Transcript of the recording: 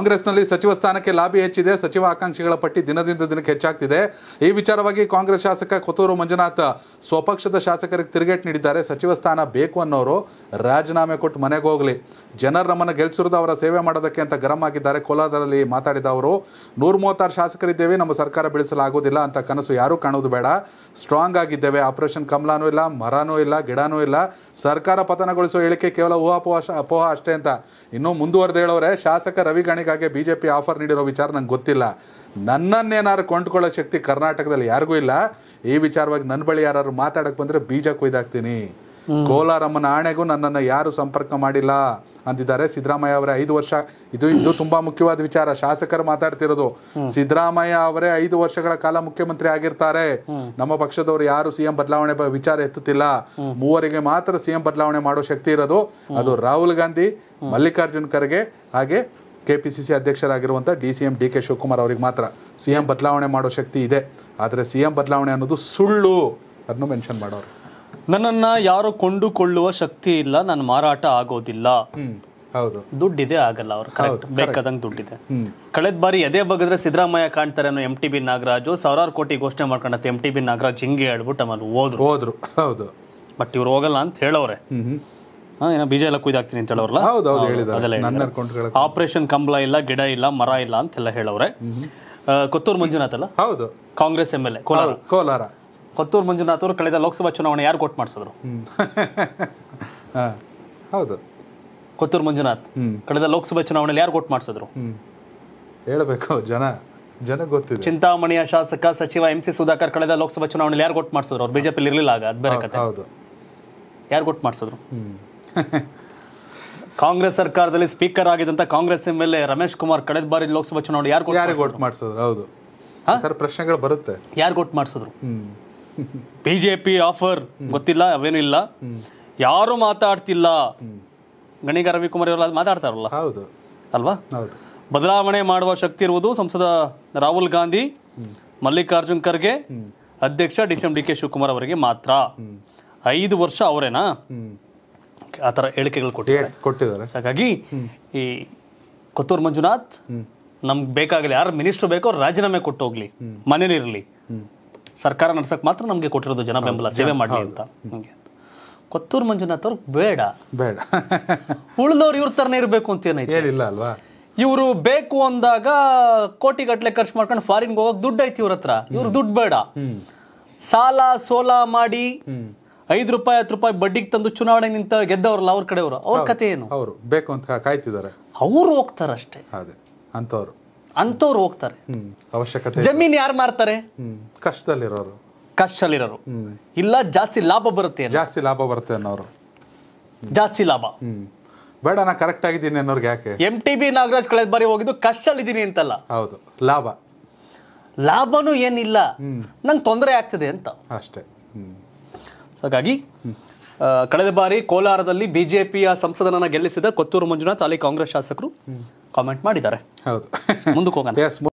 ಕಾಂಗ್ರೆಸ್ನಲ್ಲಿ ಸಚಿವ ಸ್ಥಾನಕ್ಕೆ ಲಾಬಿ ಹೆಚ್ಚಿದೆ ಸಚಿವ ಆಕಾಂಕ್ಷಿಗಳ ಪಟ್ಟಿ ದಿನದಿಂದ ದಿನಕ್ಕೆ ಹೆಚ್ಚಾಗ್ತಿದೆ ಈ ವಿಚಾರವಾಗಿ ಕಾಂಗ್ರೆಸ್ ಶಾಸಕ ಕೊತ್ತೂರು ಮಂಜುನಾಥ್ ಸ್ವಪಕ್ಷದ ಶಾಸಕರಿಗೆ ತಿರುಗೇಟು ನೀಡಿದ್ದಾರೆ ಸಚಿವ ಸ್ಥಾನ ಬೇಕು ಅನ್ನೋರು ರಾಜೀನಾಮೆ ಕೊಟ್ಟು ಮನೆಗೆ ಹೋಗಲಿ ಜನರು ನಮ್ಮನ್ನು ಗೆಲ್ಸಿರೋದು ಅವರ ಸೇವೆ ಮಾಡೋದಕ್ಕೆ ಅಂತ ಗರಂ ಆಗಿದ್ದಾರೆ ಕೋಲಾರದಲ್ಲಿ ಮಾತಾಡಿದ ಅವರು ನೂರ ಮೂವತ್ತಾರು ಶಾಸಕರಿದ್ದೇವೆ ನಮ್ಮ ಸರ್ಕಾರ ಬೆಳೆಸಲಾಗುವುದಿಲ್ಲ ಅಂತ ಕನಸು ಯಾರೂ ಕಾಣೋದು ಬೇಡ ಸ್ಟ್ರಾಂಗ್ ಆಗಿದ್ದೇವೆ ಆಪರೇಷನ್ ಕಮಲಾನೂ ಇಲ್ಲ ಮರನೂ ಇಲ್ಲ ಗಿಡನೂ ಇಲ್ಲ ಸರ್ಕಾರ ಪತನಗೊಳಿಸುವ ಹೇಳಿಕೆ ಕೇವಲ ಊಹಾಪೋಹ ಅಪೋಹ ಅಷ್ಟೇ ಅಂತ ಇನ್ನೂ ಮುಂದುವರೆದು ಹೇಳೋರೆ ಶಾಸಕ ರವಿ ಗೊಂದಲಕ್ಕಾಗಿ ಬಿ ಜೆ ಪಿ ಆಫರ್ ನೀಡಿರೋ ವಿಚಾರ ನಂಗೆ ಗೊತ್ತಿಲ್ಲ ನನ್ನನ್ನೇನಾದ್ರು ಕೊಂಡ್ಕೊಳ್ಳೋ ಶಕ್ತಿ ಕರ್ನಾಟಕದಲ್ಲಿ ಯಾರಿಗೂ ಇಲ್ಲ ಈ ವಿಚಾರವಾಗಿ ನನ್ನ ಬಳಿ ಯಾರು ಮಾತಾಡಕ್ ಬಂದ್ರೆ ಬೀಜ ಕೊಯ್ದಾಗ್ತೀನಿ ಕೋಲಾರಮ್ಮನ ಆಣೆಗೂ ನನ್ನನ್ನು ಯಾರು ಸಂಪರ್ಕ ಮಾಡಿಲ್ಲ ಅಂತಿದ್ದಾರೆ ಸಿದ್ದರಾಮಯ್ಯ ಅವರೇ ಐದು ವರ್ಷ ಇದು ಇದು ತುಂಬಾ ಮುಖ್ಯವಾದ ವಿಚಾರ ಶಾಸಕರು ಮಾತಾಡ್ತಿರೋದು ಸಿದ್ದರಾಮಯ್ಯ ಅವರೇ ಐದು ವರ್ಷಗಳ ಕಾಲ ಮುಖ್ಯಮಂತ್ರಿ ಆಗಿರ್ತಾರೆ ನಮ್ಮ ಪಕ್ಷದವರು ಯಾರು ಸಿಎಂ ಬದಲಾವಣೆ ವಿಚಾರ ಎತ್ತುತ್ತಿಲ್ಲ ಮೂವರಿಗೆ ಮಾತ್ರ ಸಿಎಂ ಬದಲಾವಣೆ ಮಾಡೋ ಶಕ್ತಿ ಇರೋದು ಅದು ರಾಹುಲ್ ಗಾಂಧಿ ಮಲ್ಲಿಕಾರ್ಜುನ್ ಖರ್ಗೆ ಹಾಗೆ ಕೆ ಪಿ ಸಿ ಸಿ ಅಧ್ಯಕ್ಷರಾಗಿರುವಂಥ D C M D K Shivakumar ಅವರಿಗೆ ಮಾತ್ರ ಸಿ ಎಂ ಬದಲಾವಣೆ ಮಾಡೋ ಶಕ್ತಿ ಇದೆ ಆದರೆ ಸಿ ಎಂ ಬದಲಾವಣೆ ಅನ್ನೋದು ಸುಳ್ಳು ಅದನ್ನು ಮೆನ್ಷನ್ ಮಾಡೋರು ನನ್ನನ್ನು ಯಾರು ಕೊಂಡುಕೊಳ್ಳುವ ಶಕ್ತಿ ಇಲ್ಲ ನಾನು ಮಾರಾಟ ಆಗೋದಿಲ್ಲ ಹೌದು ದುಡ್ಡಿದೆ ಆಗಲ್ಲ ಅವ್ರು ಕರೆಕ್ಟ್ ಬೇಕಾದಂಗೆ ದುಡ್ಡಿದೆ ಕಳೆದ ಬಾರಿ ಎದೆ ಬಗ್ಗಿದ್ರೆ ಸಿದ್ದರಾಮಯ್ಯ ಕಾಣ್ತಾರೆ ಅನ್ನೋ ಎಂ ಟಿ ಬಿ ನಾಗರಾಜು ಸಾವಿರಾರು ಕೋಟಿ ಘೋಷಣೆ ಮಾಡ್ಕೊಂಡಂತೆ ಎಂ ಟಿ ಬಿ ನಾಗರಾಜ್ ಹಿಂಗೆ ಹೇಳ್ಬಿಟ್ಟು ಆಮೇಲೆ ಹೋದ್ರು ಹೋದ್ರು ಹೌದು ಬಟ್ ಇವ್ರು ಹೋಗಲ್ಲ ಅಂತ ಹೇಳೋರೆ ಏನೋ ಬೀಜ ಎಲ್ಲ ಕುಯ್ದಾಕ್ತೀನಿ ಅಂತ ಹೇಳೋರ್ಲ ಆಪರೇಷನ್ ಕಂಬಳ ಇಲ್ಲ ಗಿಡ ಇಲ್ಲ ಮರ ಇಲ್ಲ ಅಂತ ಅಂತೆಲ್ಲ ಹೇಳವ್ರೆ ಕೊತ್ತೂರ್ ಮಂಜುನಾಥ್ ಅಲ್ಲ ಹೌದು Congress MLA L A Kolar Kolar Kothur Manjunath ಅವರು ಕಳೆದ ಲೋಕಸಭಾ ಚುನಾವಣೆ ಯಾರು ಕೊಟ್ಟು ಮಾಡಿಸಿದ್ರು ಹೌದು ಕೊತ್ತೂರ್ ಮಂಜುನಾಥ್ ಕಳೆದ ಲೋಕಸಭಾ ಚುನಾವಣೆಯಲ್ಲಿ ಯಾರು ಕೋಟ್ ಮಾಡಿಸಿದ್ರು ಹೇಳಬೇಕು ಜನ ಜನ ಗೊತ್ತಿದೆ ಚಿಂತಾಮಣಿಯ ಶಾಸಕ ಸಚಿವ ಎಂ ಸಿ ಸುಧಾಕರ್ ಕಳೆದ ಲೋಕಸಭಾ ಚುನಾವಣೆಯಲ್ಲಿ ಯಾರು ಕೊಟ್ ಮಾಡಿಸಿದ್ರು ಅವ್ರು ಬಿಜೆಪಿಲಿ ಇರಲಿಲ್ಲ ಆಗ ಅದ್ ಬೇರೆ ಕತೆ ಹೌದು ಯಾರು ಕೊಟ್ ಮಾಡಿಸಿದ್ರು ಕಾಂಗ್ರೆಸ್ ಸರ್ಕಾರದಲ್ಲಿ ಸ್ಪೀಕರ್ ಆಗಿದಂತ Congress M L A Ramesh Kumar ಕಳೆದ ಬಾರಿ ಲೋಕಸಭಾ ಚುನಾವಣೆ ಯಾರು ವೋಟ್ ಹೌದು ಪ್ರಶ್ನೆಗಳು ಬರುತ್ತೆ ಯಾರು ವೋಟ್ ಮಾಡಿಸಿದ್ರು ಬಿಜೆಪಿ ಆಫರ್ ಗೊತ್ತಿಲ್ಲ ಅವೇನು ಇಲ್ಲ ಯಾರು ಮಾತಾಡ್ತಿಲ್ಲ ಗಣಿಗ ರವಿಕುಮಾರ್ ಅವರೆಲ್ಲ ಮಾತಾಡ್ತಾರಲ್ಲ ಹೌದು ಅಲ್ವಾ ಬದಲಾವಣೆ ಮಾಡುವ ಶಕ್ತಿ ಇರುವುದು ಸಂಸದ ರಾಹುಲ್ ಗಾಂಧಿ ಮಲ್ಲಿಕಾರ್ಜುನ್ ಖರ್ಗೆ ಅಧ್ಯಕ್ಷ D C M D K Shivakumar ಅವರಿಗೆ ಮಾತ್ರ ಐದು ವರ್ಷ ಅವರೇನಾ ಆ ಥರ ಹೇಳಿಕೆಗಳು ಕೊಟ್ಟಿದ್ದಾರೆ ಹಾಗಾಗಿ ಈ ಕೊತ್ತೂರು ಮಂಜುನಾಥ್ ನಮ್ಗೆ ಬೇಕಾಗಲಿ ಯಾರು ಮಿನಿಸ್ಟರ್ ಬೇಕೋ ರಾಜೀನಾಮೆ ಕೊಟ್ಟು ಹೋಗ್ಲಿ ಮನೇಲಿರಲಿ ಸರ್ಕಾರ ನಡ್ಸಕ್ಕೆ ಮಾತ್ರ ನಮಗೆ ಕೊಟ್ಟಿರೋದು ಜನ ಬೆಂಬಲ ಸೇವೆ ಮಾಡಲಿ ಅಂತ ಕೊತ್ತೂರು ಮಂಜುನಾಥ್ ಅವ್ರು ಬೇಡ ಬೇಡ ಉಳಿದವ್ರು ಇವ್ರ ಥರನೇ ಇರಬೇಕು ಅಂತ ಏನೈತೆ ಹೇಳಿಲ್ಲ ಅಲ್ವಾ ಇವರು ಬೇಕು ಅಂದಾಗ ಕೋಟಿಗಟ್ಟಲೆ ಖರ್ಚು ಮಾಡ್ಕೊಂಡು ಫಾರಿನ್ಗೆ ಹೋಗೋಕೆ ದುಡ್ಡು ಐತಿ ಇವ್ರ ಹತ್ರ ಇವ್ರು ದುಡ್ಡು ಬೇಡ ಸಾಲ ಸೋಲ ಮಾಡಿ ಐದು ರೂಪಾಯಿ ಹತ್ತು ರೂಪಾಯಿ ಬಡ್ಡಿಗೆ ತಂದು ಚುನಾವಣೆ ನಿಂತ ಗೆದ್ದವ್ರಲ್ಲ ಅವ್ರ ಕಡೆಯವರು ಅವ್ರ ಕತೆ ಏನು ಅವರು ಬೇಕು ಅಂತ ಕಾಯ್ತಿದ್ದಾರೆ ಅವರು ಹೋಗ್ತಾರೆ ಅಷ್ಟೇ ಅದೇ ಅಂತವ್ರು ಅಂತವ್ರು ಹೋಗ್ತಾರೆ ಅವಶ್ಯಕತೆ ಜಮೀನು ಯಾರು ಮಾರ್ತಾರೆ ಕಷ್ಟದಲ್ಲಿರೋರು ಕಷ್ಟದಲ್ಲಿರೋರು ಇಲ್ಲ ಜಾಸ್ತಿ ಲಾಭ ಬರುತ್ತೆ ಜಾಸ್ತಿ ಲಾಭ ಬರುತ್ತೆ ಅನ್ನೋರು ಜಾಸ್ತಿ ಲಾಭ ಬೇಡ ನಾ ಕರೆಕ್ಟ್ ಆಗಿದ್ದೀನಿ ಅನ್ನೋರ್ಗೆ ಯಾಕೆ ಎಂ ಟಿ ಬಿ ನಾಗರಾಜ್ ಕಳೆದ ಬಾರಿ ಹೋಗಿದ್ದು ಕಷ್ಟಲ್ಲಿದ್ದೀನಿ ಅಂತಲ್ಲ ಹೌದು ಲಾಭ ಲಾಭನೂ ಏನಿಲ್ಲ ನಂಗೆ ತೊಂದರೆ ಆಗ್ತದೆ ಅಂತ ಅಷ್ಟೇ ಹಾಗಾಗಿ ಕಳೆದ ಬಾರಿ ಕೋಲಾರದಲ್ಲಿ ಬಿಜೆಪಿಯ ಸಂಸದನನ್ನ ಗೆಲ್ಲಿಸಿದ ಕೊತ್ತೂರು ಮಂಜುನಾಥ್ ಅಲ್ಲಿ ಕಾಂಗ್ರೆಸ್ ಶಾಸಕರು ಕಾಮೆಂಟ್ ಮಾಡಿದ್ದಾರೆ ಹೌದು ಮುಂದಕ್ಕೆ ಹೋಗೋಣ